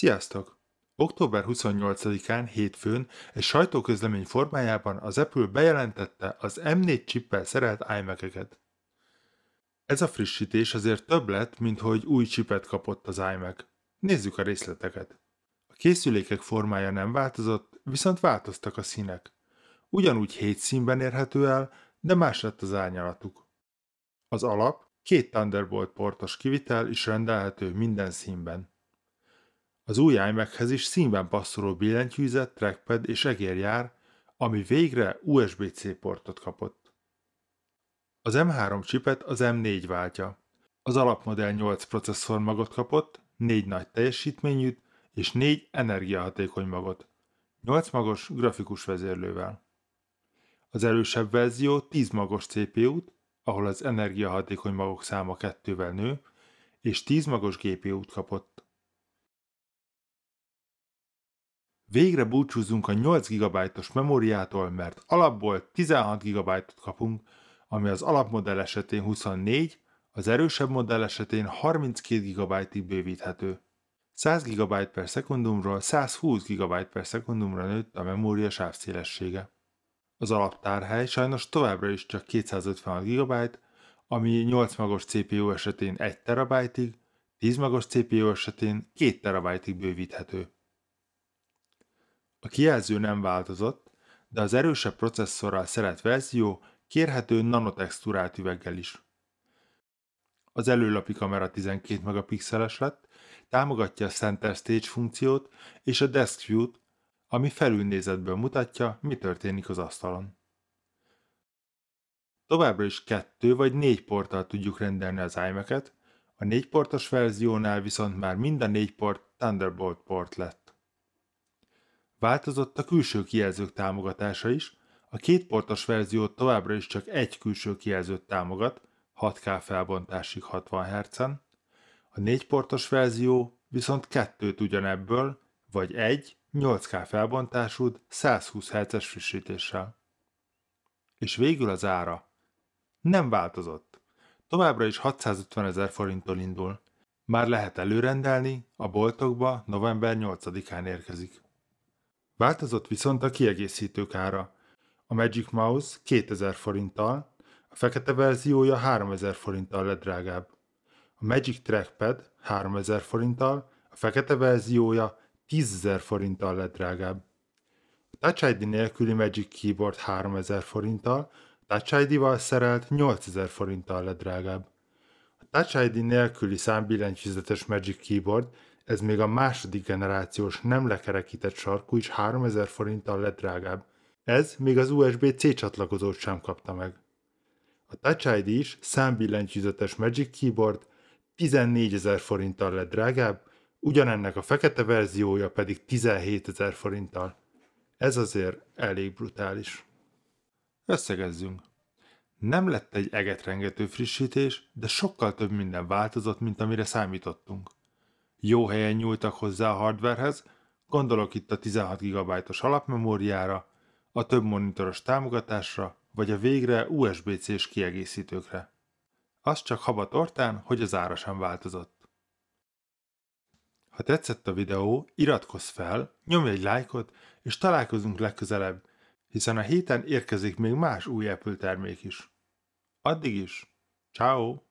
Sziasztok! Október 28-án hétfőn egy sajtóközlemény formájában az Apple bejelentette az M4 csippel szerelt imac -eket. Ez a frissítés azért több lett, mint hogy új csipet kapott az iMac. Nézzük a részleteket. A készülékek formája nem változott, viszont változtak a színek. Ugyanúgy hét színben érhető el, de más lett az árnyalatuk. Az alap két Thunderbolt portos kivitel is rendelhető minden színben. Az új imac is színben passzoló billentyűzet, trackpad és egér jár, ami végre USB-C portot kapott. Az M3 chipet az M4 váltja. Az alapmodell 8 processzor magot kapott, 4 nagy teljesítményűt és 4 energiahatékony magot, 8 magos grafikus vezérlővel. Az erősebb verzió 10 magos CPU-t, ahol az energiahatékony magok száma kettővel nő, és 10 magos GPU-t kapott. Végre búcsúzunk a 8 GB-os memóriától, mert alapból 16 GB-ot kapunk, ami az alapmodell esetén 24, az erősebb modell esetén 32 GB-ig bővíthető. 100 GB per szekundumról 120 GB per szekundumra nőtt a memória sávszélessége. Az alaptárhely sajnos továbbra is csak 256 GB, ami 8 magos CPU esetén 1 TB-ig, 10 magos CPU esetén 2 TB-ig bővíthető. A kijelző nem változott, de az erősebb processzorral szeret verzió kérhető nanotextúrált üveggel is. Az előlapi kamera 12 megapixeles lett, támogatja a Center Stage funkciót és a Desk View-t, ami felülnézetből mutatja, mi történik az asztalon. Továbbra is kettő vagy négy porttal tudjuk rendelni az iMac-et, a négyportos verziónál viszont már mind a négy port Thunderbolt port lett. Változott a külső kijelzők támogatása is, a kétportos verzió továbbra is csak egy külső kijelzőt támogat, 6K felbontásig 60 Hz-en, a négyportos verzió viszont kettőt ugyanebből, vagy egy 8K felbontásúd 120 Hz-es frissítéssel. És végül az ára. Nem változott. Továbbra is 650 ezer forinttól indul. Már lehet előrendelni, a boltokba november 8-án érkezik. Változott viszont a kiegészítők ára. A Magic Mouse 2000 forinttal, a fekete verziója 3000 forinttal lett drágább. A Magic Trackpad 3000 forinttal, a fekete verziója 10.000 forinttal lett drágább. A Touch ID nélküli Magic Keyboard 3000 forinttal, a Touch ID-val szerelt 8000 forinttal lett drágább. A Touch ID nélküli számbillentyűzetes Magic Keyboard ez még a második generációs nem lekerekített sarkú is 3000 forinttal lett drágább. Ez még az USB-C csatlakozót sem kapta meg. A Touch ID is számbillentyűzetes Magic Keyboard 14.000 forinttal lett drágább, ugyanennek a fekete verziója pedig 17.000 forinttal. Ez azért elég brutális. Összegezzünk. Nem lett egy egetrengető frissítés, de sokkal több minden változott, mint amire számítottunk jó helyen nyúltak hozzá a hardwarehez, gondolok itt a 16 GB-os alapmemóriára, a több monitoros támogatásra, vagy a végre USB-C-s kiegészítőkre. Az csak habat ortán, hogy az ára sem változott. Ha tetszett a videó, iratkozz fel, nyomj egy lájkot, és találkozunk legközelebb, hiszen a héten érkezik még más új Apple termék is. Addig is, ciao.